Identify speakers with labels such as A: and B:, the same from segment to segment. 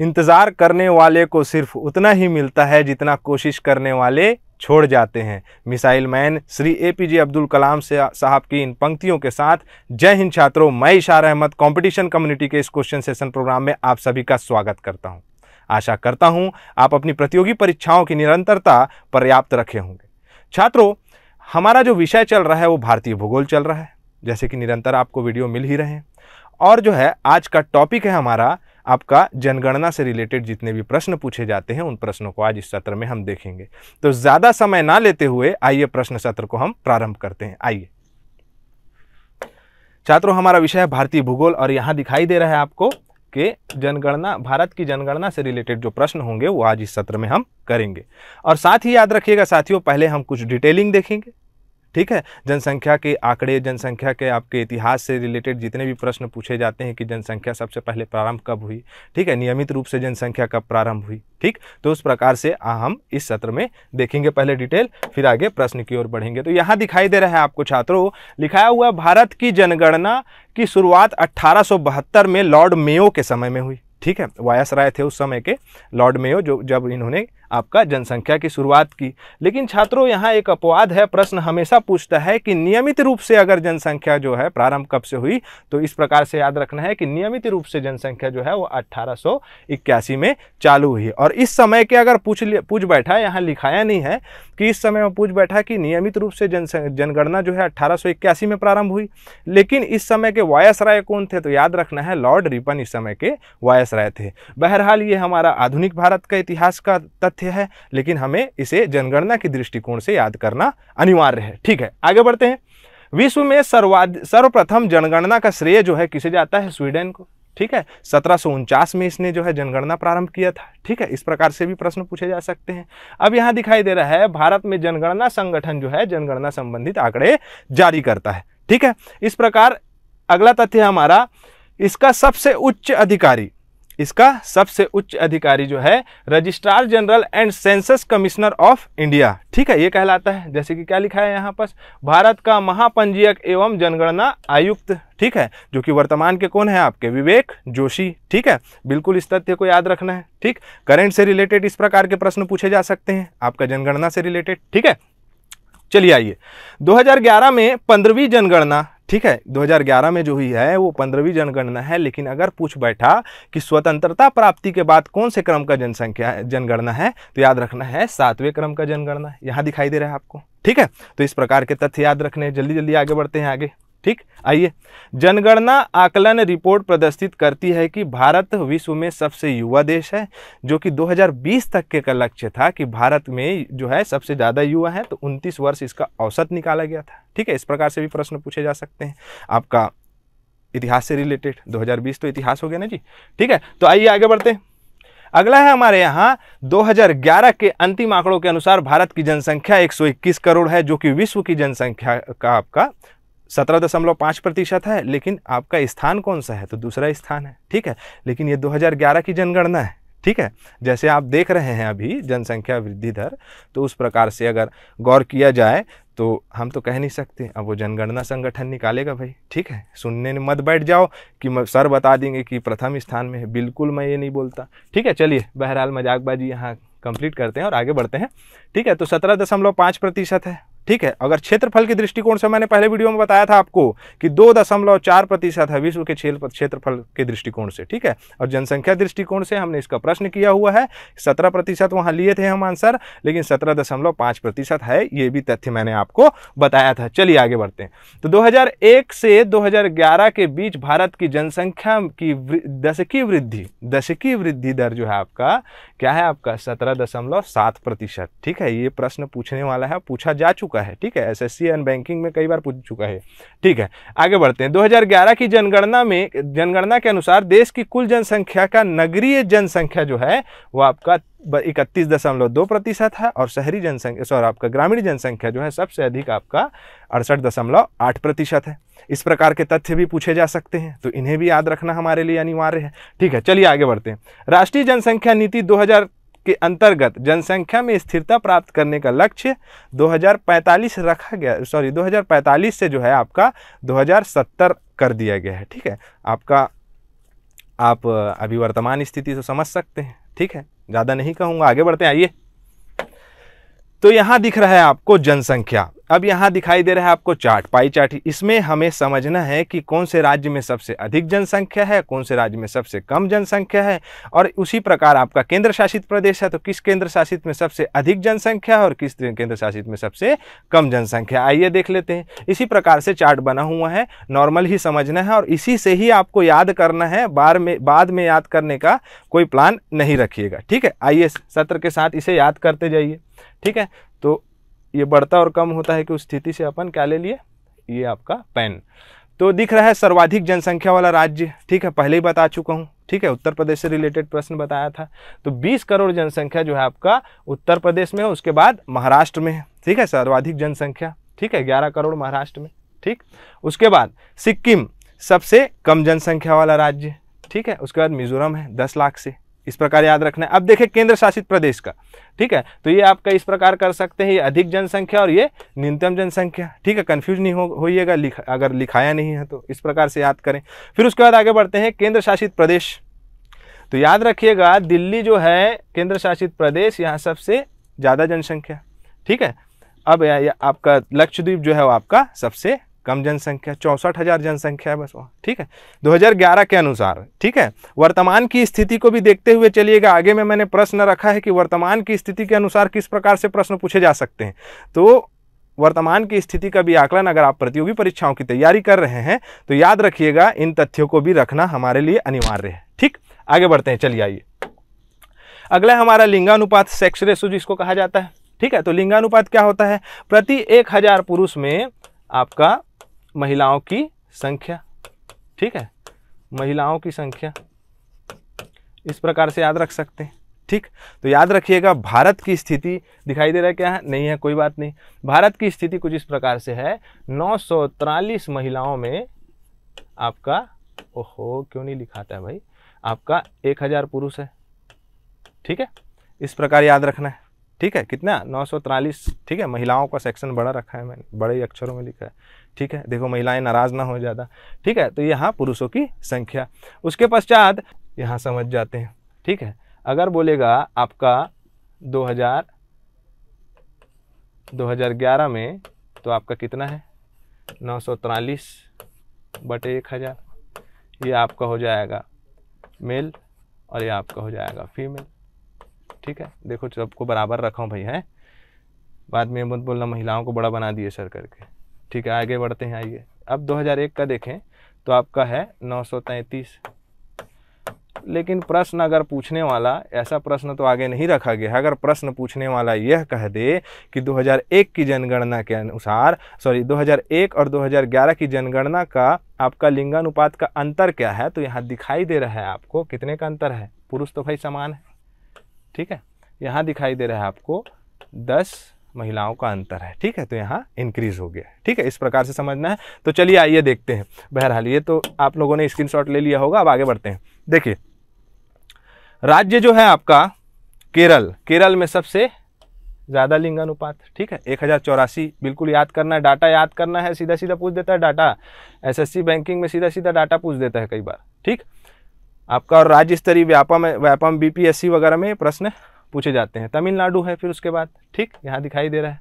A: इंतज़ार करने वाले को सिर्फ उतना ही मिलता है जितना कोशिश करने वाले छोड़ जाते हैं missile man Shri A P J Abdul Kalam से साहब की इन पंक्तियों के साथ जय हिंद छात्रों मैं इशार अहमद कंपटीशन कम्युनिटी के इस क्वेश्चन सेशन प्रोग्राम में आप सभी का स्वागत करता हूं। आशा करता हूं आप अपनी प्रतियोगी परीक्षाओं की निरंतरता पर्याप्त रखे होंगे छात्रों हमारा जो विषय चल रहा है वो भारतीय भूगोल चल रहा है जैसे कि निरंतर आपको वीडियो मिल ही रहे हैं और जो है आज का टॉपिक है हमारा आपका जनगणना से रिलेटेड जितने भी प्रश्न पूछे जाते हैं उन प्रश्नों को आज इस सत्र में हम देखेंगे तो ज़्यादा समय ना लेते हुए आइए प्रश्न सत्र को हम प्रारंभ करते हैं आइए छात्रों हमारा विषय है भारतीय भूगोल और यहां दिखाई दे रहा है आपको कि जनगणना भारत की जनगणना से रिलेटेड जो प्रश्न होंगे वो आज इस सत्र में हम करेंगे और साथ ही याद रखिएगा साथियों पहले हम कुछ डिटेलिंग देखेंगे ठीक है जनसंख्या के आंकड़े जनसंख्या के आपके इतिहास से रिलेटेड जितने भी प्रश्न पूछे जाते हैं कि जनसंख्या सबसे पहले प्रारंभ कब हुई ठीक है नियमित रूप से जनसंख्या कब प्रारंभ हुई ठीक तो उस प्रकार से हम इस सत्र में देखेंगे पहले डिटेल फिर आगे प्रश्न की ओर बढ़ेंगे तो यहाँ दिखाई दे रहा है आपको छात्रों लिखाया हुआ भारत की जनगणना की शुरुआत अट्ठारह में लॉर्ड मेयो के समय में हुई ठीक है वायस राय थे उस समय के लॉर्ड मेयो जो जब इन्होंने आपका जनसंख्या की शुरुआत की लेकिन छात्रों यहाँ एक अपवाद है प्रश्न हमेशा पूछता है कि नियमित रूप से अगर जनसंख्या जो है प्रारंभ कब से हुई तो इस प्रकार से याद रखना है कि नियमित रूप से जनसंख्या जो है वो अट्ठारह में चालू हुई और इस समय के अगर पूछ पूछ बैठा यहाँ लिखाया नहीं है कि इस समय में पूछ बैठा कि नियमित रूप से जनगणना जो है अट्ठारह में प्रारंभ हुई लेकिन इस समय के राय कौन थे तो याद रखना है लॉर्ड रिपन इस समय के राय थे बहरहाल ये हमारा आधुनिक भारत का इतिहास का तथ्य तथ्य है लेकिन हमें इसे जनगणना के दृष्टिकोण से याद करना अनिवार्य है ठीक है आगे बढ़ते हैं विश्व में सर्वाद सर्वप्रथम जनगणना का श्रेय जो है किसे जाता है स्वीडन को ठीक है सत्रह में इसने जो है जनगणना प्रारंभ किया था ठीक है इस प्रकार से भी प्रश्न पूछे जा सकते हैं अब यहाँ दिखाई दे रहा है भारत में जनगणना संगठन जो है जनगणना संबंधित आंकड़े जारी करता है ठीक है इस प्रकार अगला तथ्य हमारा इसका सबसे उच्च अधिकारी इसका सबसे उच्च अधिकारी जो है registrar general and census commissioner of India ठीक है ये कहलाता है जैसे कि क्या लिखा है यहाँ पर भारत का महापंजीयक एवं जनगणना आयुक्त ठीक है जो कि वर्तमान के कौन है आपके विवेक जोशी ठीक है बिल्कुल इस तथ्य को याद रखना है ठीक करेंट से रिलेटेड इस प्रकार के प्रश्न पूछे जा सकते हैं आपका जनगणना से रिलेटेड ठीक है चलिए आइए 2011 में पंद्रहवीं जनगणना ठीक है 2011 में जो हुई है वो पंद्रहवीं जनगणना है लेकिन अगर पूछ बैठा कि स्वतंत्रता प्राप्ति के बाद कौन से क्रम का जनसंख्या जनगणना है तो याद रखना है सातवें क्रम का जनगणना यहाँ दिखाई दे रहा है आपको ठीक है तो इस प्रकार के तथ्य याद रखने जल्दी जल्दी आगे बढ़ते हैं आगे ठीक आइए जनगणना आकलन रिपोर्ट प्रदर्शित करती है कि भारत विश्व में सबसे युवा देश है जो कि 2020 तक के का लक्ष्य था कि भारत में जो है सबसे ज़्यादा युवा है तो 29 वर्ष इसका औसत निकाला गया था ठीक है इस प्रकार से भी प्रश्न पूछे जा सकते हैं आपका इतिहास से रिलेटेड 2020 तो इतिहास हो गया ना जी ठीक है तो आइए आगे बढ़ते हैं अगला है हमारे यहाँ 2011 के अंतिम आंकड़ों के अनुसार भारत की जनसंख्या 121 करोड़ है जो कि विश्व की जनसंख्या का आपका सत्रह दशमलव पाँच प्रतिशत है लेकिन आपका स्थान कौन सा है तो दूसरा स्थान है ठीक है लेकिन ये 2011 की जनगणना है ठीक है जैसे आप देख रहे हैं अभी जनसंख्या वृद्धि दर तो उस प्रकार से अगर गौर किया जाए तो हम तो कह नहीं सकते अब वो जनगणना संगठन निकालेगा भाई ठीक है सुनने मत बैठ जाओ कि सर बता देंगे कि प्रथम स्थान में है बिल्कुल मैं ये नहीं बोलता ठीक है चलिए बहरहाल मजाकबाजी यहाँ कंप्लीट करते हैं और आगे बढ़ते हैं ठीक है तो सत्रह दशमलव पाँच प्रतिशत है ठीक है अगर क्षेत्रफल के दृष्टिकोण से मैंने पहले वीडियो में बताया था आपको कि दो दशमलव चार प्रतिशत है विश्व के क्षेत्रफल के दृष्टिकोण से ठीक है और जनसंख्या दृष्टिकोण से हमने इसका प्रश्न किया हुआ है सत्रह प्रतिशत वहां लिए थे हम आंसर लेकिन सत्रह दशमलव पांच प्रतिशत है ये भी तथ्य मैंने आपको बताया था चलिए आगे बढ़ते हैं तो दो से दो के बीच भारत की जनसंख्या की दशकीय वृद्धि दशकीय वृद्धि दर जो है आपका क्या है आपका सत्रह दशमलव सात प्रतिशत ठीक है ये प्रश्न पूछने वाला है पूछा जा चुका चुका है ठीक है एसएससी एंड बैंकिंग में कई बार पूछ चुका है ठीक है आगे बढ़ते हैं 2011 की जनगणना में जनगणना के अनुसार देश की कुल जनसंख्या का नगरीय जनसंख्या जो है वो आपका इकतीस दशमलव दो प्रतिशत है और शहरी जनसंख्या सॉरी आपका ग्रामीण जनसंख्या जो है सबसे अधिक आपका अड़सठ दशमलव आठ प्रतिशत है इस प्रकार के तथ्य भी पूछे जा सकते हैं तो इन्हें भी याद रखना हमारे लिए अनिवार्य है ठीक है चलिए आगे बढ़ते हैं राष्ट्रीय जनसंख्या नीति दो के अंतर्गत जनसंख्या में स्थिरता प्राप्त करने का लक्ष्य 2045 रखा गया सॉरी 2045 से जो है आपका 2070 कर दिया गया है ठीक है आपका आप अभी वर्तमान स्थिति से समझ सकते हैं ठीक है ज़्यादा नहीं कहूँगा आगे बढ़ते आइए तो यहाँ दिख रहा है आपको जनसंख्या अब यहाँ दिखाई दे रहा है आपको चार्ट पाई चार्ट इसमें हमें समझना है कि कौन से राज्य में सबसे अधिक जनसंख्या है कौन से राज्य में सबसे कम जनसंख्या है और उसी प्रकार आपका केंद्र शासित प्रदेश है तो किस केंद्र शासित में सबसे अधिक जनसंख्या है और किस केंद्र शासित में सबसे कम जनसंख्या आइए देख लेते हैं इसी प्रकार से चार्ट बना हुआ है नॉर्मल ही समझना है और इसी से ही आपको याद करना है बार में बाद में याद करने का कोई प्लान नहीं रखिएगा ठीक है आइए सत्र के साथ इसे याद करते जाइए ठीक है तो ये बढ़ता और कम होता है कि उस स्थिति से अपन क्या ले लिए ये आपका पेन तो दिख रहा है सर्वाधिक जनसंख्या वाला राज्य ठीक है पहले ही बता चुका हूँ ठीक है उत्तर प्रदेश से रिलेटेड प्रश्न बताया था तो 20 करोड़ जनसंख्या जो है आपका उत्तर प्रदेश में है उसके बाद महाराष्ट्र में है ठीक है सर्वाधिक जनसंख्या ठीक है 11 करोड़ महाराष्ट्र में ठीक उसके बाद सिक्किम सबसे कम जनसंख्या वाला राज्य ठीक है उसके बाद मिजोरम है दस लाख से इस प्रकार याद रखना है अब देखें केंद्र शासित प्रदेश का ठीक है तो ये आपका इस प्रकार कर सकते हैं ये अधिक जनसंख्या और ये न्यूनतम जनसंख्या ठीक है कन्फ्यूज नहीं हो होइएगा लिख, अगर लिखाया नहीं है तो इस प्रकार से याद करें फिर उसके बाद आगे बढ़ते हैं केंद्र शासित प्रदेश तो याद रखिएगा दिल्ली जो है केंद्र शासित प्रदेश यहाँ सबसे ज़्यादा जनसंख्या ठीक है अब या, या आपका लक्षद्वीप जो है वो आपका सबसे कम जनसंख्या चौंसठ हज़ार जनसंख्या है बस वहाँ ठीक है 2011 के अनुसार ठीक है वर्तमान की स्थिति को भी देखते हुए चलिएगा आगे में मैंने प्रश्न रखा है कि वर्तमान की स्थिति के अनुसार किस प्रकार से प्रश्न पूछे जा सकते हैं तो वर्तमान की स्थिति का भी आकलन अगर आप प्रतियोगी परीक्षाओं की तैयारी कर रहे हैं तो याद रखिएगा इन तथ्यों को भी रखना हमारे लिए अनिवार्य है ठीक आगे बढ़ते हैं चलिए आइए अगला हमारा लिंगानुपात सेक्स रेशो जिसको कहा जाता है ठीक है तो लिंगानुपात क्या होता है प्रति एक हज़ार पुरुष में आपका महिलाओं की संख्या ठीक है महिलाओं की संख्या इस प्रकार से याद रख सकते हैं ठीक तो याद रखिएगा भारत की स्थिति दिखाई दे रहा है क्या है नहीं है कोई बात नहीं भारत की स्थिति कुछ इस प्रकार से है नौ महिलाओं में आपका ओहो क्यों नहीं लिखाता है भाई आपका एक हज़ार पुरुष है ठीक है इस प्रकार याद रखना है ठीक है कितना नौ ठीक है महिलाओं का सेक्शन बड़ा रखा है मैंने बड़े अक्षरों में लिखा है ठीक है देखो महिलाएं नाराज़ ना हो ज़्यादा ठीक है तो यहाँ पुरुषों की संख्या उसके पश्चात यहाँ समझ जाते हैं ठीक है अगर बोलेगा आपका 2000 2011 में तो आपका कितना है नौ सौ तिरालीस बटे एक हज़ार ये आपका हो जाएगा मेल और ये आपका हो जाएगा फीमेल ठीक है देखो सबको बराबर रखा हूँ भैया है बाद में मत बोलना महिलाओं को बड़ा बना दिए सर करके ठीक है आगे बढ़ते हैं आइए अब 2001 का देखें तो आपका है 933 लेकिन प्रश्न अगर पूछने वाला ऐसा प्रश्न तो आगे नहीं रखा गया अगर प्रश्न पूछने वाला यह कह दे कि 2001 की जनगणना के अनुसार सॉरी 2001 और 2011 की जनगणना का आपका लिंगानुपात का अंतर क्या है तो यहाँ दिखाई दे रहा है आपको कितने का अंतर है पुरुष तो भाई समान है ठीक है यहाँ दिखाई दे रहा है आपको दस महिलाओं का अंतर है ठीक है तो यहाँ इंक्रीज हो गया ठीक है इस प्रकार से समझना है तो चलिए आइए देखते हैं बहरहाल ये तो आप लोगों ने स्क्रीनशॉट ले लिया होगा अब आगे बढ़ते हैं देखिए राज्य जो है आपका केरल केरल में सबसे ज़्यादा लिंग अनुपात ठीक है एक हज़ार चौरासी बिल्कुल याद करना है डाटा याद करना है सीधा सीधा पूछ देता है डाटा एस बैंकिंग में सीधा सीधा डाटा पूछ देता है कई बार ठीक आपका और राज्य स्तरीय व्यापम व्यापम बीपीएससी वगैरह में प्रश्न पूछे जाते हैं तमिलनाडु है फिर उसके बाद ठीक यहाँ दिखाई दे रहा है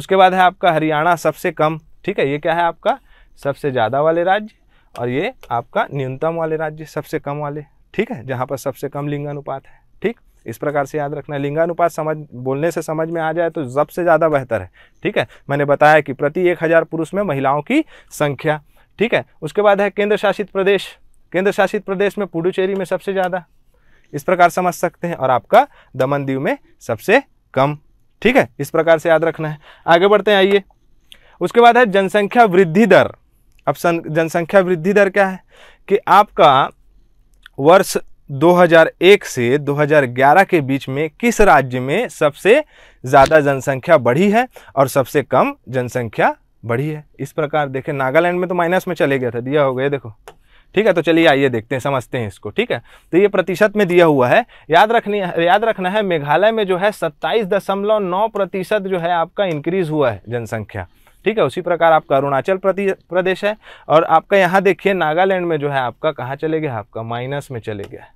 A: उसके बाद है आपका हरियाणा सबसे कम ठीक है ये क्या है आपका सबसे ज़्यादा वाले राज्य और ये आपका न्यूनतम वाले राज्य सबसे कम वाले ठीक है जहाँ पर सबसे कम लिंगानुपात है ठीक इस प्रकार से याद रखना लिंगानुपात समझ बोलने से समझ में आ जाए तो सबसे ज़्यादा बेहतर है ठीक है मैंने बताया कि प्रति एक हज़ार पुरुष में महिलाओं की संख्या ठीक है उसके बाद है केंद्र शासित प्रदेश केंद्र शासित प्रदेश में पुडुचेरी में सबसे ज़्यादा इस प्रकार समझ सकते हैं और आपका दमन दीव में सबसे कम ठीक है इस प्रकार से याद रखना है आगे बढ़ते हैं आइए उसके बाद है जनसंख्या वृद्धि दर अब जनसंख्या वृद्धि दर क्या है कि आपका वर्ष 2001 से 2011 के बीच में किस राज्य में सबसे ज़्यादा जनसंख्या बढ़ी है और सबसे कम जनसंख्या बढ़ी है इस प्रकार देखें नागालैंड में तो माइनस में चले गया था दिया हो गया देखो ठीक है तो चलिए आइए देखते हैं समझते हैं इसको ठीक है तो ये प्रतिशत में दिया हुआ है याद रखनी याद रखना है मेघालय में जो है सत्ताईस दशमलव नौ प्रतिशत जो है आपका इंक्रीज हुआ है जनसंख्या ठीक है उसी प्रकार आपका अरुणाचल प्रदेश है और आपका यहाँ देखिए नागालैंड में जो है आपका कहाँ चले गया आपका माइनस में चले गया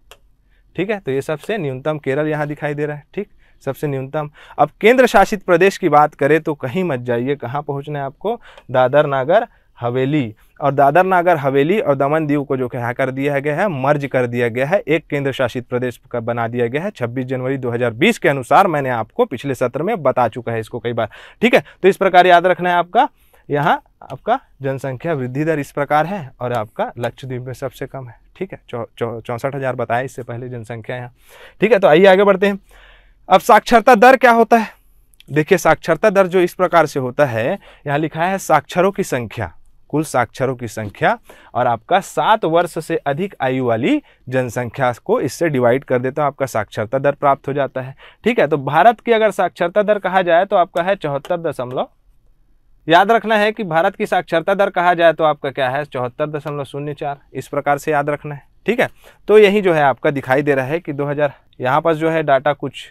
A: ठीक है तो ये सबसे न्यूनतम केरल यहाँ दिखाई दे रहा है ठीक सबसे न्यूनतम अब केंद्र शासित प्रदेश की बात करें तो कहीं मत जाइए कहाँ पहुँचना है आपको दादर नागर हवेली और दादर नागर हवेली और दमन दीव को जो क्या कर दिया गया है मर्ज कर दिया गया है एक केंद्र शासित प्रदेश का बना दिया गया है 26 जनवरी 2020 के अनुसार मैंने आपको पिछले सत्र में बता चुका है इसको कई बार ठीक है तो इस प्रकार याद रखना है आपका यहाँ आपका जनसंख्या वृद्धि दर इस प्रकार है और आपका लक्षद्वीप में सबसे कम है ठीक है चौंसठ हज़ार बताया इससे पहले जनसंख्या यहाँ ठीक है तो आइए आगे बढ़ते हैं अब साक्षरता दर क्या होता है देखिए साक्षरता दर जो इस प्रकार से होता है यहाँ लिखा है साक्षरों की संख्या कुल साक्षरों की संख्या और आपका सात वर्ष से अधिक आयु वाली जनसंख्या को इससे डिवाइड कर देता हैं आपका साक्षरता दर प्राप्त हो जाता है ठीक है तो भारत की अगर साक्षरता दर कहा जाए तो आपका है चौहत्तर दशमलव याद रखना है कि भारत की साक्षरता दर कहा जाए तो आपका क्या है चौहत्तर दशमलव शून्य चार इस प्रकार से याद रखना है ठीक है तो यही जो है आपका दिखाई दे रहा है कि 2000 यहाँ पर जो है डाटा कुछ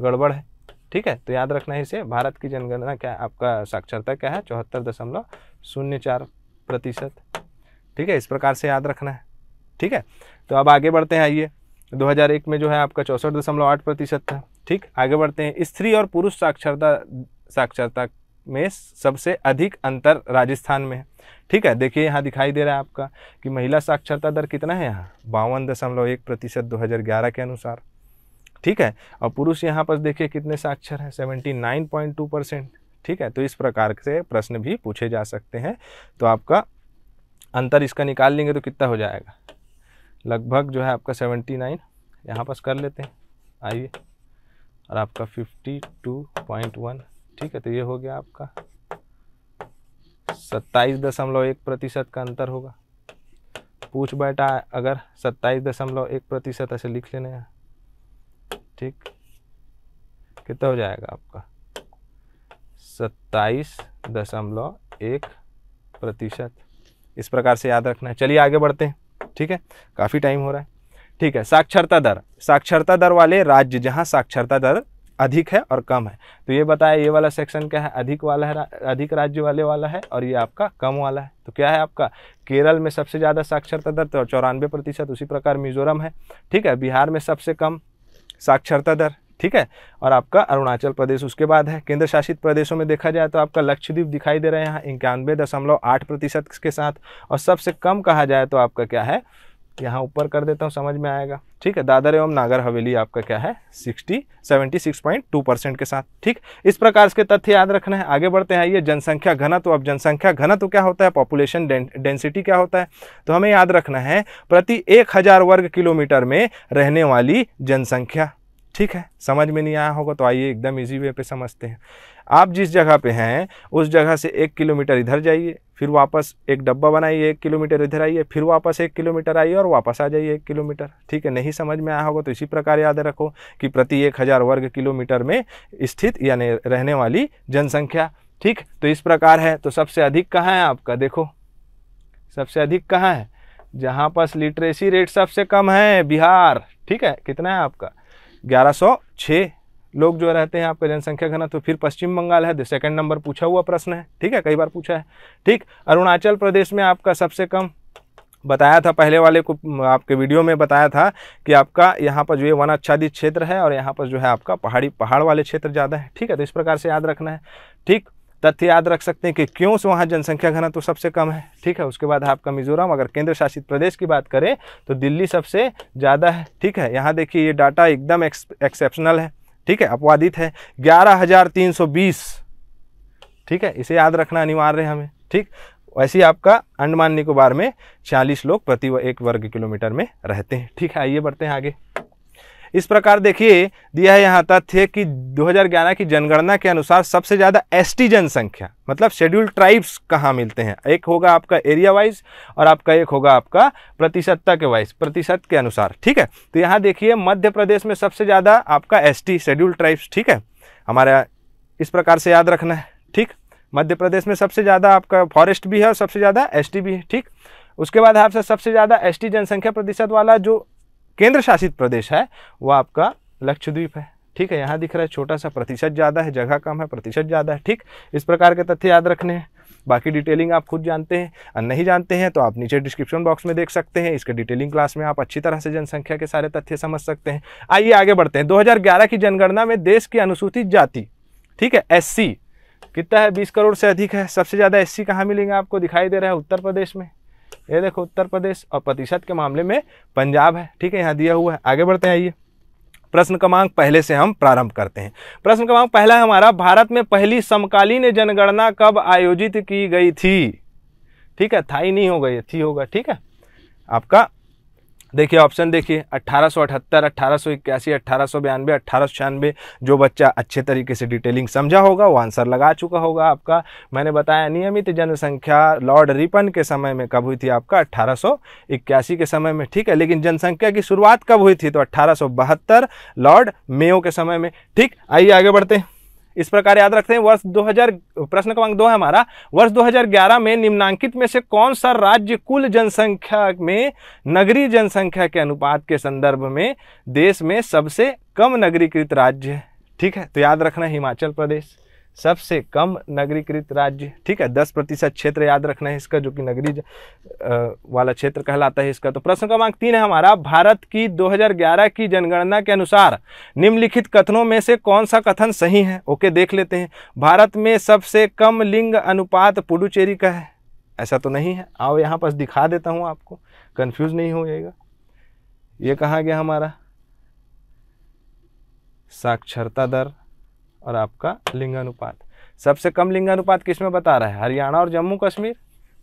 A: गड़बड़ है ठीक है तो याद रखना है इसे भारत की जनगणना क्या है आपका साक्षरता क्या है चौहत्तर दशमलव शून्य चार प्रतिशत ठीक है इस प्रकार से याद रखना है ठीक है तो अब आगे बढ़ते हैं आइए 2001 में जो है आपका चौंसठ दशमलव आठ प्रतिशत था ठीक आगे बढ़ते हैं स्त्री और पुरुष साक्षरता साक्षरता में सबसे अधिक अंतर राजस्थान में है ठीक है देखिए यहाँ दिखाई दे रहा है आपका कि महिला साक्षरता दर कितना है यहाँ बावन दशमलव एक प्रतिशत दो हज़ार ग्यारह के अनुसार ठीक है और पुरुष यहाँ पर देखिए कितने साक्षर हैं seventy nine point two percent ठीक है तो इस प्रकार से प्रश्न भी पूछे जा सकते हैं तो आपका अंतर इसका निकाल लेंगे तो कितना हो जाएगा लगभग जो है आपका सेवेंटी नाइन यहाँ पास कर लेते हैं आइए और आपका फिफ्टी टू पॉइंट वन ठीक है तो ये हो गया आपका सत्ताईस दशमलव एक प्रतिशत का अंतर होगा पूछ बैठा अगर सत्ताईस दशमलव एक प्रतिशत ऐसे लिख लेने ठीक कितना हो जाएगा आपका सत्ताईस दशमलव एक प्रतिशत इस प्रकार से याद रखना है चलिए आगे बढ़ते हैं ठीक है काफ़ी टाइम हो रहा है ठीक है साक्षरता दर साक्षरता दर वाले राज्य जहाँ साक्षरता दर अधिक है और कम है तो ये बताया ये वाला सेक्शन क्या है अधिक वाला है अधिक राज्य वाले वाला है और ये आपका कम वाला है तो क्या है आपका केरल में सबसे ज़्यादा साक्षरता दर तो चौरानवे प्रतिशत उसी प्रकार मिजोरम है ठीक है बिहार में सबसे कम साक्षरता दर ठीक है और आपका अरुणाचल प्रदेश उसके बाद है केंद्र शासित प्रदेशों में देखा जाए तो आपका लक्षद्वीप दिखाई दे रहे हैं यहाँ इक्यानवे दशमलव आठ प्रतिशत के साथ और सबसे कम कहा जाए तो आपका क्या है यहाँ ऊपर कर देता हूँ समझ में आएगा ठीक है दादर एवं नागर हवेली आपका क्या है 60 76.2 परसेंट के साथ ठीक इस प्रकार के तथ्य याद रखना है आगे बढ़ते हैं ये जनसंख्या घनत्व तो अब जनसंख्या घनत्व क्या होता है पॉपुलेशन डेंसिटी क्या होता है तो हमें याद रखना है प्रति एक हजार वर्ग किलोमीटर में रहने वाली जनसंख्या ठीक है समझ में नहीं आया होगा तो आइए एकदम इजी वे पे समझते हैं आप जिस जगह पे हैं उस जगह से एक किलोमीटर इधर जाइए फिर वापस एक डब्बा बनाइए एक किलोमीटर इधर आइए फिर वापस एक किलोमीटर आइए और वापस आ जाइए एक किलोमीटर ठीक है नहीं समझ में आया होगा तो इसी प्रकार याद रखो कि प्रति एक हज़ार वर्ग किलोमीटर में स्थित यानी रहने वाली जनसंख्या ठीक तो इस प्रकार है तो सबसे अधिक कहाँ है आपका देखो सबसे अधिक कहाँ है जहाँ पास लिटरेसी रेट सबसे कम है बिहार ठीक है कितना है आपका ग्यारह लोग जो रहते हैं आपका जनसंख्या घना तो फिर पश्चिम बंगाल है सेकंड नंबर पूछा हुआ प्रश्न है ठीक है कई बार पूछा है ठीक अरुणाचल प्रदेश में आपका सबसे कम बताया था पहले वाले को आपके वीडियो में बताया था कि आपका यहाँ पर जो है वन आच्छादित क्षेत्र है और यहाँ पर जो है आपका पहाड़ी पहाड़ वाले क्षेत्र ज़्यादा है ठीक है तो इस प्रकार से याद रखना है ठीक तथ्य याद रख सकते हैं कि क्यों से वहाँ जनसंख्या घना तो सबसे कम है ठीक है उसके बाद आपका मिजोरम अगर केंद्र शासित प्रदेश की बात करें तो दिल्ली सबसे ज़्यादा है ठीक है यहाँ देखिए ये डाटा एकदम एक्सेप्शनल है ठीक है अपवादित है ग्यारह हज़ार तीन सौ बीस ठीक है इसे याद रखना अनिवार्य है हमें ठीक वैसे ही आपका अंडमान निकोबार में छियालीस लोग प्रति एक वर्ग किलोमीटर में रहते हैं ठीक है आइए बढ़ते हैं आगे इस प्रकार देखिए दिया है यहाँ तथ्य कि 2011 की जनगणना के अनुसार सबसे ज़्यादा एस जनसंख्या मतलब शेड्यूल ट्राइब्स कहाँ मिलते हैं एक होगा आपका एरिया वाइज और आपका एक होगा आपका प्रतिशतता के वाइज प्रतिशत के अनुसार ठीक है तो यहाँ देखिए मध्य प्रदेश में सबसे ज़्यादा आपका एस टी शेड्यूल ट्राइब्स ठीक है हमारा इस प्रकार से याद रखना है ठीक मध्य प्रदेश में सबसे ज़्यादा आपका फॉरेस्ट भी है और सबसे ज़्यादा एस भी है ठीक उसके बाद आपसे सबसे ज़्यादा एस जनसंख्या प्रतिशत वाला जो केंद्र शासित प्रदेश है वो आपका लक्षद्वीप है ठीक है यहाँ दिख रहा है छोटा सा प्रतिशत ज़्यादा है जगह कम है प्रतिशत ज़्यादा है ठीक इस प्रकार के तथ्य याद रखने हैं बाकी डिटेलिंग आप खुद जानते हैं और नहीं जानते हैं तो आप नीचे डिस्क्रिप्शन बॉक्स में देख सकते हैं इसके डिटेलिंग क्लास में आप अच्छी तरह से जनसंख्या के सारे तथ्य समझ सकते हैं आइए आगे बढ़ते हैं 2011 की जनगणना में देश की अनुसूचित जाति ठीक है एस कितना है बीस करोड़ से अधिक है सबसे ज़्यादा एस सी कहाँ मिलेंगे आपको दिखाई दे रहा है उत्तर प्रदेश में ये देखो उत्तर प्रदेश और प्रतिशत के मामले में पंजाब है ठीक है यहाँ दिया हुआ है आगे बढ़ते हैं आइए प्रश्न क्रमांक पहले से हम प्रारंभ करते हैं प्रश्न क्रमांक पहला हमारा भारत में पहली समकालीन जनगणना कब आयोजित की गई थी ठीक है थाई नहीं हो गई थी होगा ठीक है आपका देखिए ऑप्शन देखिए अट्ठारह सौ अठहत्तर अट्ठारह सौ इक्यासी अट्ठारह सौ बयानबे अट्ठारह सौ छियानवे जो बच्चा अच्छे तरीके से डिटेलिंग समझा होगा वो आंसर लगा चुका होगा आपका मैंने बताया नियमित जनसंख्या लॉर्ड रिपन के समय में कब हुई थी आपका अट्ठारह इक्यासी के समय में ठीक है लेकिन जनसंख्या की शुरुआत कब हुई थी तो अट्ठारह लॉर्ड मेयो के समय में ठीक आइए आगे बढ़ते हैं इस प्रकार याद रखते हैं वर्ष 2000 प्रश्न क्रमांक दो है हमारा वर्ष 2011 में निम्नांकित में से कौन सा राज्य कुल जनसंख्या में नगरीय जनसंख्या के अनुपात के संदर्भ में देश में सबसे कम नगरीकृत राज्य है ठीक है तो याद रखना हिमाचल प्रदेश सबसे कम नगरीकृत राज्य ठीक है दस प्रतिशत क्षेत्र याद रखना है इसका जो कि नगरी वाला क्षेत्र कहलाता है इसका तो प्रश्न क्रमांक तीन है हमारा भारत की 2011 की जनगणना के अनुसार निम्नलिखित कथनों में से कौन सा कथन सही है ओके देख लेते हैं भारत में सबसे कम लिंग अनुपात पुडुचेरी का है ऐसा तो नहीं है आओ यहाँ पर दिखा देता हूँ आपको कन्फ्यूज़ नहीं हो जाएगा ये कहा गया हमारा साक्षरता दर और आपका लिंगानुपात सबसे कम लिंगानुपात किस में बता रहा है हरियाणा और जम्मू कश्मीर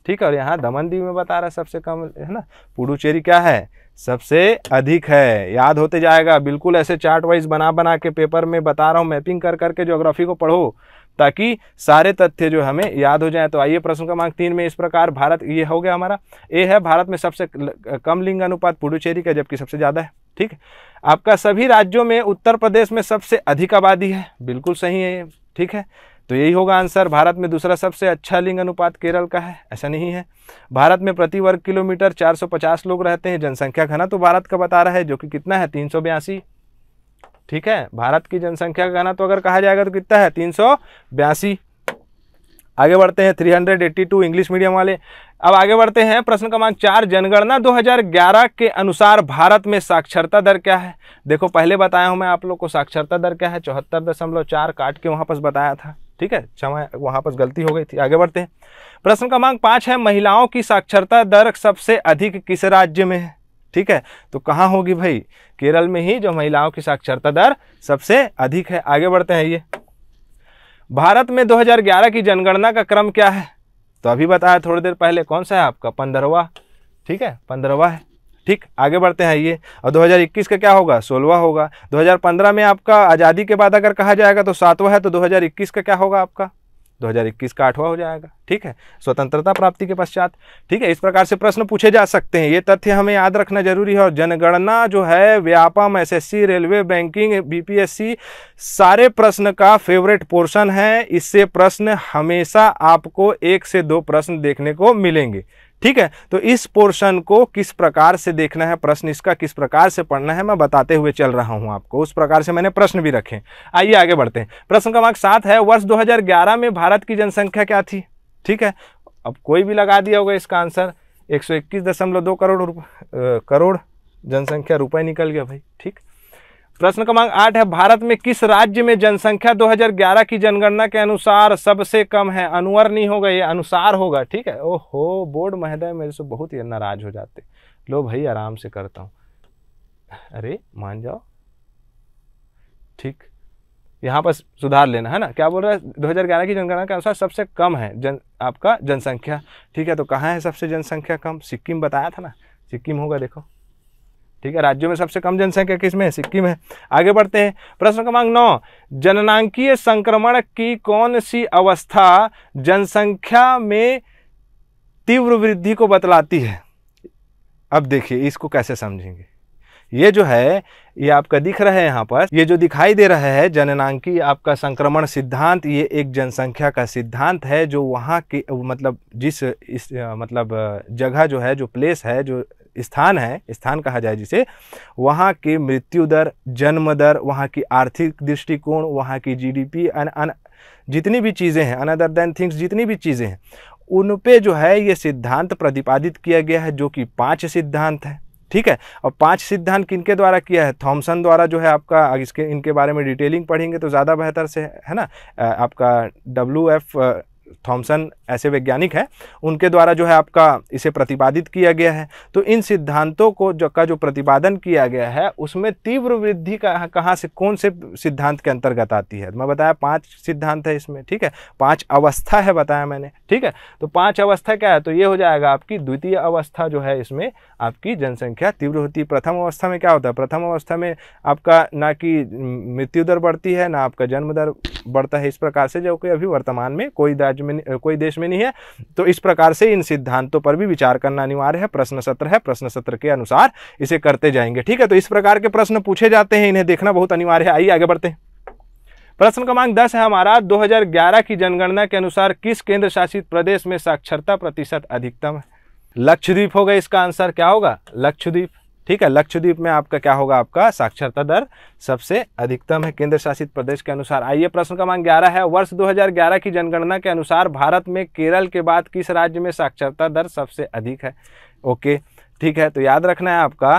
A: ठीक है और यहाँ दमन दीव में बता रहा है सबसे कम है ना पुडुचेरी क्या है सबसे अधिक है याद होते जाएगा बिल्कुल ऐसे चार्ट वाइज बना बना के पेपर में बता रहा हूँ मैपिंग कर करके ज्योग्राफी को पढ़ो ताकि सारे तथ्य जो हमें याद हो जाए तो आइए प्रश्न क्रमांक तीन में इस प्रकार भारत ये हो गया हमारा ए है भारत में सबसे कम लिंगानुपात पुडुचेरी का जबकि सबसे ज़्यादा है ठीक आपका सभी राज्यों में उत्तर प्रदेश में सबसे अधिक आबादी है बिल्कुल सही है ठीक है तो यही होगा आंसर भारत में दूसरा सबसे अच्छा लिंग अनुपात केरल का है ऐसा नहीं है भारत में प्रति वर्ग किलोमीटर 450 लोग रहते हैं जनसंख्या घना तो भारत का बता रहा है जो कि कितना है तीन ठीक है भारत की जनसंख्या का घना तो अगर कहा जाएगा तो कितना है तीन आगे बढ़ते हैं 382 इंग्लिश मीडियम वाले अब आगे बढ़ते हैं प्रश्न क्रमांक चार जनगणना 2011 के अनुसार भारत में साक्षरता दर क्या है देखो पहले बताया हूं मैं आप लोग को साक्षरता दर क्या है चौहत्तर दशमलव चार काट के वहां पर बताया था ठीक है क्षमा वहां पर गलती हो गई थी आगे बढ़ते हैं प्रश्न क्रमांक पांच है महिलाओं की साक्षरता दर सबसे अधिक किस राज्य में है ठीक है तो कहाँ होगी भाई केरल में ही जो महिलाओं की साक्षरता दर सबसे अधिक है आगे बढ़ते हैं ये भारत में 2011 की जनगणना का क्रम क्या है तो अभी बताया थोड़ी देर पहले कौन सा है आपका पंद्रहवा ठीक है पंद्रहवा है ठीक आगे बढ़ते हैं ये और 2021 का क्या होगा सोलवा होगा 2015 में आपका आज़ादी के बाद अगर कहा जाएगा तो सातवा है तो 2021 का क्या होगा आपका 2021 का आठवां हो जाएगा ठीक है स्वतंत्रता प्राप्ति के पश्चात ठीक है इस प्रकार से प्रश्न पूछे जा सकते हैं ये तथ्य हमें याद रखना जरूरी है और जनगणना जो है Vyapam SSC railway banking BPSC सारे प्रश्न का फेवरेट पोर्शन है इससे प्रश्न हमेशा आपको एक से दो प्रश्न देखने को मिलेंगे ठीक है तो इस पोर्शन को किस प्रकार से देखना है प्रश्न इसका किस प्रकार से पढ़ना है मैं बताते हुए चल रहा हूं आपको उस प्रकार से मैंने प्रश्न भी रखे आइए आगे बढ़ते हैं प्रश्न क्रमांक सात है वर्ष 2011 में भारत की जनसंख्या क्या थी ठीक है अब कोई भी लगा दिया होगा इसका आंसर एक करोड़ करोड़ जनसंख्या रुपये निकल गया भाई ठीक प्रश्न क्रमांक आठ है भारत में किस राज्य में जनसंख्या 2011 की जनगणना के अनुसार सबसे कम है अनुवर नहीं होगा ये अनुसार होगा ठीक है ओहो बोर्ड महोदय मेरे से बहुत ही नाराज हो जाते लो भाई आराम से करता हूँ अरे मान जाओ ठीक यहाँ पर सुधार लेना है ना क्या बोल रहा है दो की जनगणना के अनुसार सबसे कम है जन आपका जनसंख्या ठीक है तो कहाँ है सबसे जनसंख्या कम सिक्किम बताया था ना सिक्किम होगा देखो ठीक है राज्यों में सबसे कम जनसंख्या किसमें है सिक्किम है आगे बढ़ते हैं प्रश्न क्रमांक नौ जननांकीय संक्रमण की कौन सी अवस्था जनसंख्या में तीव्र वृद्धि को बतलाती है अब देखिए इसको कैसे समझेंगे ये जो है ये आपका दिख रहा है यहाँ पर ये जो दिखाई दे रहा है जननांकी आपका संक्रमण सिद्धांत ये एक जनसंख्या का सिद्धांत है जो वहाँ के मतलब जिस इस मतलब जगह जो है जो प्लेस है जो स्थान है स्थान कहा जाए जिसे वहाँ की मृत्यु दर जन्म दर वहाँ की आर्थिक दृष्टिकोण वहाँ की जीडीपी अन जितनी भी चीज़ें हैं अनदर दैन थिंग्स जितनी भी चीज़ें हैं उन पे जो है ये सिद्धांत प्रतिपादित किया गया है जो कि पांच सिद्धांत हैं ठीक है और पांच सिद्धांत किनके द्वारा किया है थॉमसन द्वारा जो है आपका इसके इनके बारे में डिटेलिंग पढ़ेंगे तो ज़्यादा बेहतर से है ना आपका डब्ल्यू एफ थॉमसन ऐसे वैज्ञानिक हैं उनके द्वारा जो है आपका इसे प्रतिपादित किया गया है तो इन सिद्धांतों को जो का जो प्रतिपादन किया गया है उसमें तीव्र वृद्धि का कहाँ से कौन से सिद्धांत के अंतर्गत आती है मैं बताया पांच सिद्धांत है इसमें ठीक है पांच अवस्था है बताया मैंने ठीक है तो पाँच अवस्था क्या है तो ये हो जाएगा आपकी द्वितीय अवस्था जो है इसमें आपकी जनसंख्या तीव्र होती है प्रथम अवस्था में क्या होता है प्रथम अवस्था में आपका ना कि मृत्यु दर बढ़ती है ना आपका जन्म दर बढ़ता है इस प्रकार से जो कि अभी वर्तमान में कोई दर्ज राज्य में कोई देश में नहीं है तो इस प्रकार से इन सिद्धांतों पर भी विचार करना अनिवार्य है प्रश्न सत्र है प्रश्न सत्र के अनुसार इसे करते जाएंगे ठीक है तो इस प्रकार के प्रश्न पूछे जाते हैं इन्हें देखना बहुत अनिवार्य है आइए आगे बढ़ते हैं प्रश्न क्रमांक दस है हमारा 2011 की जनगणना के अनुसार किस केंद्र शासित प्रदेश में साक्षरता प्रतिशत अधिकतम है लक्षद्वीप होगा इसका आंसर क्या होगा लक्षद्वीप ठीक है लक्षद्वीप में आपका क्या होगा आपका साक्षरता दर सबसे अधिकतम है केंद्र शासित प्रदेश के अनुसार आइए प्रश्न क्रमांक ग्यारह है वर्ष 2011 की जनगणना के अनुसार भारत में केरल के बाद किस राज्य में साक्षरता दर सबसे अधिक है ओके ठीक है तो याद रखना है आपका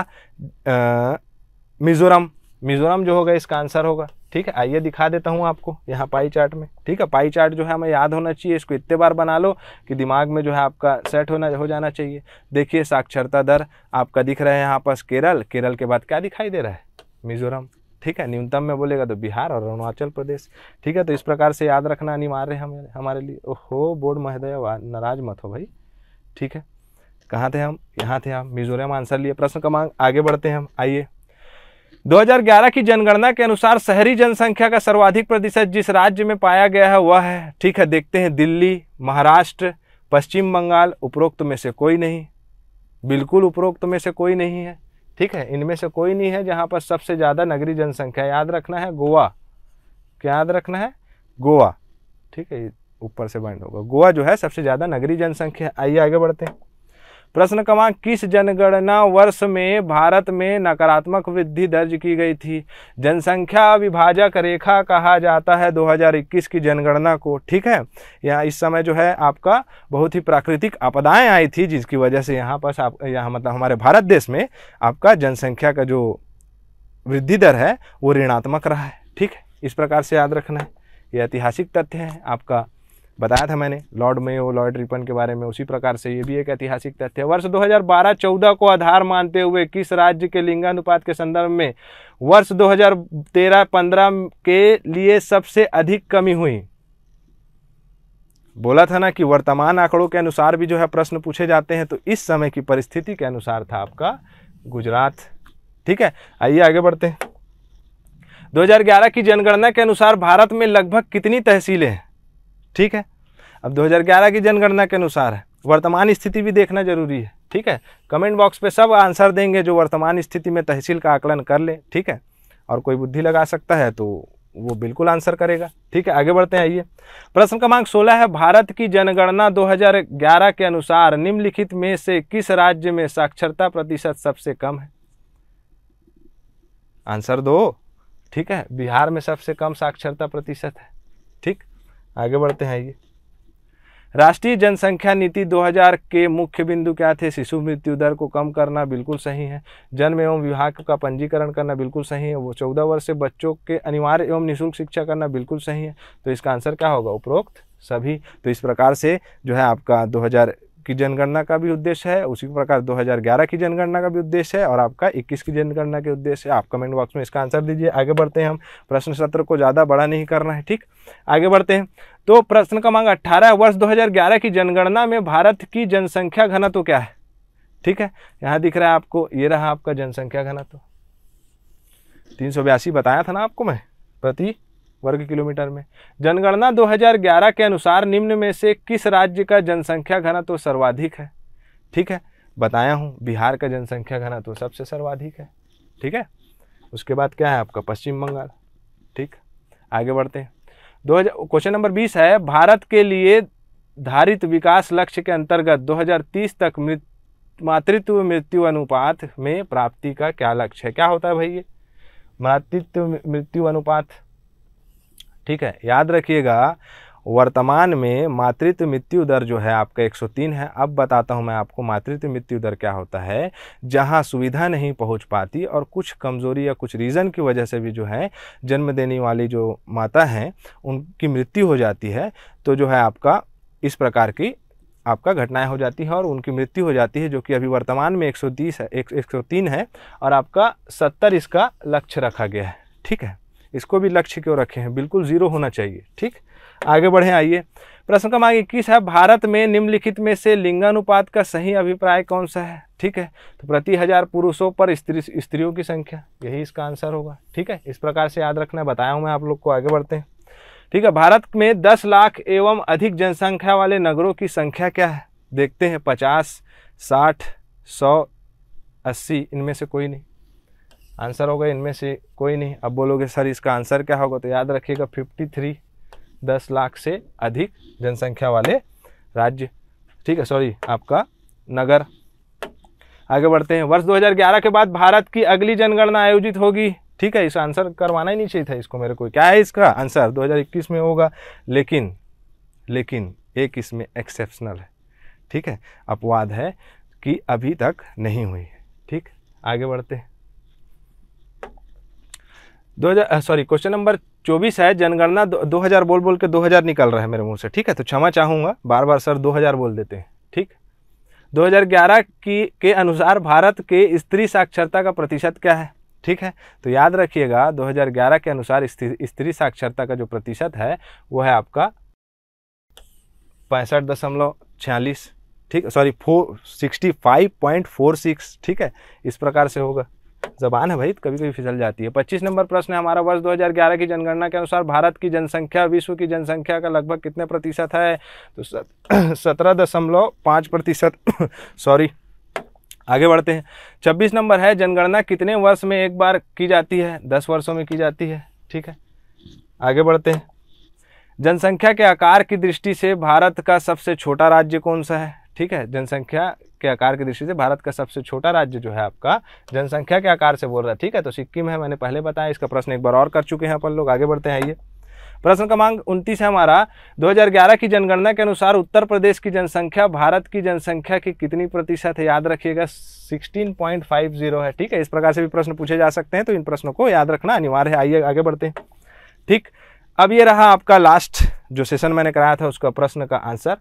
A: मिज़ोरम मिज़ोरम जो होगा इसका आंसर होगा ठीक है आइए दिखा देता हूँ आपको यहाँ पाई चार्ट में ठीक है पाई चार्ट जो है हमें याद होना चाहिए इसको इतने बार बना लो कि दिमाग में जो है आपका सेट होना हो जाना चाहिए देखिए साक्षरता दर आपका दिख रहा है यहाँ पास केरल केरल के बाद क्या दिखाई दे रहा है मिजोरम ठीक है न्यूनतम में बोलेगा तो बिहार और अरुणाचल प्रदेश ठीक है तो इस प्रकार से याद रखना अनिवार्य है हमारे हमारे लिए ओहो बोर्ड महोदय नाराज मत हो भाई ठीक है कहाँ थे हम यहाँ थे हम मिजोरम आंसर लिए प्रश्न क्रमांक आगे बढ़ते हैं हम आइए 2011 की जनगणना के अनुसार शहरी जनसंख्या का सर्वाधिक प्रतिशत जिस राज्य में पाया गया है वह है ठीक है देखते हैं दिल्ली महाराष्ट्र पश्चिम बंगाल उपरोक्त में से कोई नहीं बिल्कुल उपरोक्त में से कोई नहीं है ठीक है इनमें से कोई नहीं है जहाँ पर सबसे ज़्यादा नगरीय जनसंख्या याद रखना है गोवा क्या याद रखना है गोवा ठीक है ऊपर से बैंड होगा गोवा जो है सबसे ज़्यादा नगरीय जनसंख्या आइए आगे बढ़ते हैं प्रश्न क्रमांक किस जनगणना वर्ष में भारत में नकारात्मक वृद्धि दर्ज की गई थी जनसंख्या विभाजक रेखा कहा जाता है 2021 की जनगणना को ठीक है यहाँ इस समय जो है आपका बहुत ही प्राकृतिक आपदाएं आई थी जिसकी वजह से यहाँ पर आप यहाँ मतलब हमारे भारत देश में आपका जनसंख्या का जो वृद्धि दर है वो ऋणात्मक रहा है ठीक है इस प्रकार से याद रखना है ये ऐतिहासिक तथ्य है आपका बताया था मैंने लॉर्ड मेयो लॉर्ड रिपन के बारे में उसी प्रकार से ये भी एक ऐतिहासिक तथ्य है वर्ष 2012-14 को आधार मानते हुए किस राज्य के लिंगानुपात के संदर्भ में वर्ष 2013-15 के लिए सबसे अधिक कमी हुई बोला था ना कि वर्तमान आंकड़ों के अनुसार भी जो है प्रश्न पूछे जाते हैं तो इस समय की परिस्थिति के अनुसार था आपका गुजरात ठीक है आइए आगे बढ़ते हैं 2011 की जनगणना के अनुसार भारत में लगभग कितनी तहसीलें हैं ठीक है अब 2011 की जनगणना के अनुसार है वर्तमान स्थिति भी देखना जरूरी है ठीक है कमेंट बॉक्स पे सब आंसर देंगे जो वर्तमान स्थिति में तहसील का आकलन कर ले ठीक है और कोई बुद्धि लगा सकता है तो वो बिल्कुल आंसर करेगा ठीक है आगे बढ़ते हैं आइए प्रश्न क्रमांक 16 है भारत की जनगणना 2011 के अनुसार निम्नलिखित में से किस राज्य में साक्षरता प्रतिशत सबसे कम है आंसर दो ठीक है बिहार में सबसे कम साक्षरता प्रतिशत है आगे बढ़ते हैं ये राष्ट्रीय जनसंख्या नीति 2000 के मुख्य बिंदु क्या थे शिशु मृत्यु दर को कम करना बिल्कुल सही है जन्म एवं विवाह का पंजीकरण करना बिल्कुल सही है वो चौदह वर्ष से बच्चों के अनिवार्य एवं निःशुल्क शिक्षा करना बिल्कुल सही है तो इसका आंसर क्या होगा उपरोक्त सभी तो इस प्रकार से जो है आपका दो की जनगणना का भी उद्देश्य है उसी प्रकार 2011 की जनगणना का भी उद्देश्य है और आपका 21 की जनगणना के उद्देश्य है आप कमेंट बॉक्स में इसका आंसर दीजिए आगे बढ़ते हैं हम प्रश्न सत्र को ज़्यादा बड़ा नहीं करना है ठीक आगे बढ़ते हैं तो प्रश्न का मांग अट्ठारह वर्ष दो की जनगणना में भारत की जनसंख्या घनत्व तो क्या है ठीक है यहाँ दिख रहा है आपको ये रहा आपका जनसंख्या घनत्व तो। तीन बताया था ना आपको मैं प्रति वर्ग किलोमीटर में जनगणना 2011 के अनुसार निम्न में से किस राज्य का जनसंख्या घना तो सर्वाधिक है ठीक है बताया हूँ बिहार का जनसंख्या घना तो सबसे सर्वाधिक है ठीक है उसके बाद क्या है आपका पश्चिम बंगाल ठीक आगे बढ़ते हैं दो क्वेश्चन नंबर बीस है भारत के लिए धारित विकास लक्ष्य के अंतर्गत 2030 तक मातृत्व मृत्यु अनुपात में प्राप्ति का क्या लक्ष्य है क्या होता है भाई ये मातृत्व मृत्यु अनुपात ठीक है याद रखिएगा वर्तमान में मातृत्व मृत्यु दर जो है आपका 103 है अब बताता हूँ मैं आपको मातृत्व मृत्यु दर क्या होता है जहाँ सुविधा नहीं पहुँच पाती और कुछ कमज़ोरी या कुछ रीज़न की वजह से भी जो है जन्म देने वाली जो माता हैं उनकी मृत्यु हो जाती है तो जो है आपका इस प्रकार की आपका घटनाएं हो जाती है और उनकी मृत्यु हो जाती है जो कि अभी वर्तमान में 130 है एक, 103 है और आपका 70 इसका लक्ष्य रखा गया है ठीक है इसको भी लक्ष्य क्यों रखे हैं बिल्कुल जीरो होना चाहिए ठीक आगे बढ़े आइए प्रश्न क्रमांक इक्कीस है भारत में निम्नलिखित में से लिंगानुपात का सही अभिप्राय कौन सा है ठीक है तो प्रति हजार पुरुषों पर स्त्री स्त्रियों की संख्या यही इसका आंसर होगा ठीक है इस प्रकार से याद रखना बताया हूँ मैं आप लोग को आगे बढ़ते हैं ठीक है भारत में दस लाख एवं अधिक जनसंख्या वाले नगरों की संख्या क्या है देखते हैं पचास साठ सौ अस्सी इनमें से कोई नहीं आंसर होगा इनमें से कोई नहीं अब बोलोगे सर इसका आंसर क्या होगा तो याद रखिएगा 53 दस लाख से अधिक जनसंख्या वाले राज्य ठीक है सॉरी आपका नगर आगे बढ़ते हैं वर्ष 2011 के बाद भारत की अगली जनगणना आयोजित होगी ठीक है इस आंसर करवाना ही नहीं चाहिए था इसको मेरे को क्या है इसका आंसर 2021 में होगा लेकिन लेकिन एक इसमें एक्सेप्शनल है ठीक है अपवाद है कि अभी तक नहीं हुई है ठीक आगे बढ़ते हैं दो सॉरी क्वेश्चन नंबर चौबीस है जनगणना दो हज़ार बोल बोल के दो हज़ार निकल रहा है मेरे मुंह से ठीक है तो क्षमा चाहूँगा बार बार सर दो हज़ार बोल देते हैं ठीक 2011 की के अनुसार भारत के स्त्री साक्षरता का प्रतिशत क्या है ठीक है तो याद रखिएगा 2011 के अनुसार स्त्री साक्षरता का जो प्रतिशत है वो है आपका पैंसठ दशमलव छियालीस ठीक sorry four sixty five point four six ठीक है इस प्रकार से होगा जबान है भाई कभी कभी फिसल जाती है पच्चीस नंबर प्रश्न हमारा वर्ष 2011 की जनगणना के अनुसार भारत की जनसंख्या विश्व की जनसंख्या का लगभग कितने प्रतिशत है तो सत्रह दशमलव पाँच प्रतिशत सॉरी आगे बढ़ते हैं छब्बीस नंबर है जनगणना कितने वर्ष में एक बार की जाती है दस वर्षों में की जाती है ठीक है आगे बढ़ते हैं जनसंख्या के आकार की दृष्टि से भारत का सबसे छोटा राज्य कौन सा है ठीक है जनसंख्या के आकार की दृष्टि से भारत का सबसे छोटा राज्य जो है आपका जनसंख्या के आकार से बोल रहा है ठीक है तो सिक्किम है मैंने पहले बताया इसका प्रश्न एक बार और कर चुके हैं अपन लोग आगे बढ़ते हैं ये प्रश्न क्रमांक उनतीस है हमारा 2011 की जनगणना के अनुसार उत्तर प्रदेश की जनसंख्या भारत की जनसंख्या की कितनी प्रतिशत है याद रखिएगा 16.50 है ठीक है इस प्रकार से भी प्रश्न पूछे जा सकते हैं तो इन प्रश्नों को याद रखना अनिवार्य है आइए आगे बढ़ते हैं ठीक अब ये रहा आपका लास्ट जो सेशन मैंने कराया था उसका प्रश्न का आंसर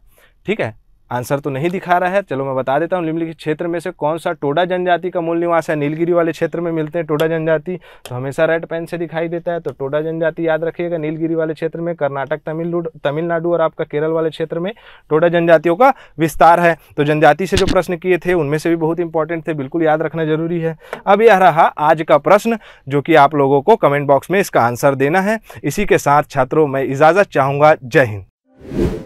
A: ठीक है आंसर तो नहीं दिखा रहा है चलो मैं बता देता हूँ निम्नलिखित क्षेत्र में से कौन सा टोडा जनजाति का मूल निवास है नीलगिरी वाले क्षेत्र में मिलते हैं टोडा जनजाति तो हमेशा रेड पेन से दिखाई देता है तो टोडा जनजाति याद रखिएगा नीलगिरी वाले क्षेत्र में कर्नाटक तमिल तमिलनाडु और आपका केरल वाले क्षेत्र में टोडा जनजातियों का विस्तार है तो जनजाति से जो प्रश्न किए थे उनमें से भी बहुत इंपॉर्टेंट थे बिल्कुल याद रखना जरूरी है अब यह रहा आज का प्रश्न जो कि आप लोगों को कमेंट बॉक्स में इसका आंसर देना है इसी के साथ छात्रों में इजाज़त चाहूँगा जय हिंद